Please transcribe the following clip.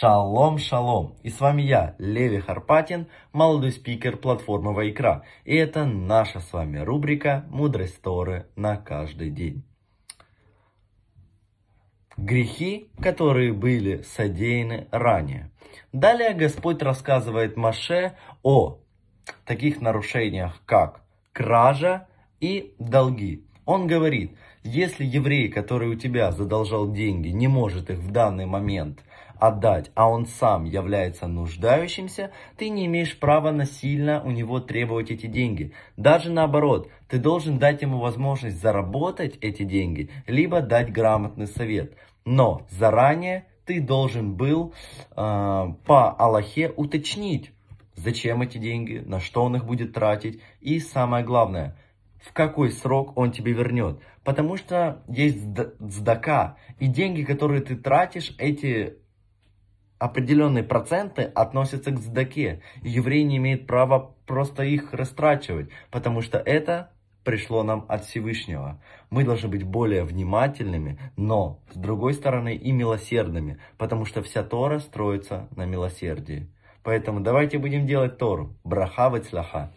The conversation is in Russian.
Шалом, шалом! И с вами я, Леви Харпатин, молодой спикер платформы Вайкра. И это наша с вами рубрика «Мудрость Торы на каждый день». Грехи, которые были содеяны ранее. Далее Господь рассказывает Маше о таких нарушениях, как кража и долги. Он говорит, если еврей, который у тебя задолжал деньги, не может их в данный момент – отдать, а он сам является нуждающимся, ты не имеешь права насильно у него требовать эти деньги. Даже наоборот, ты должен дать ему возможность заработать эти деньги, либо дать грамотный совет. Но заранее ты должен был э, по Аллахе уточнить, зачем эти деньги, на что он их будет тратить и самое главное, в какой срок он тебе вернет. Потому что есть сдака, и деньги, которые ты тратишь, эти определенные проценты относятся к здаке, евреи не имеют права просто их растрачивать, потому что это пришло нам от Всевышнего. Мы должны быть более внимательными, но, с другой стороны, и милосердными, потому что вся Тора строится на милосердии. Поэтому давайте будем делать Тору. Браха вацлаха.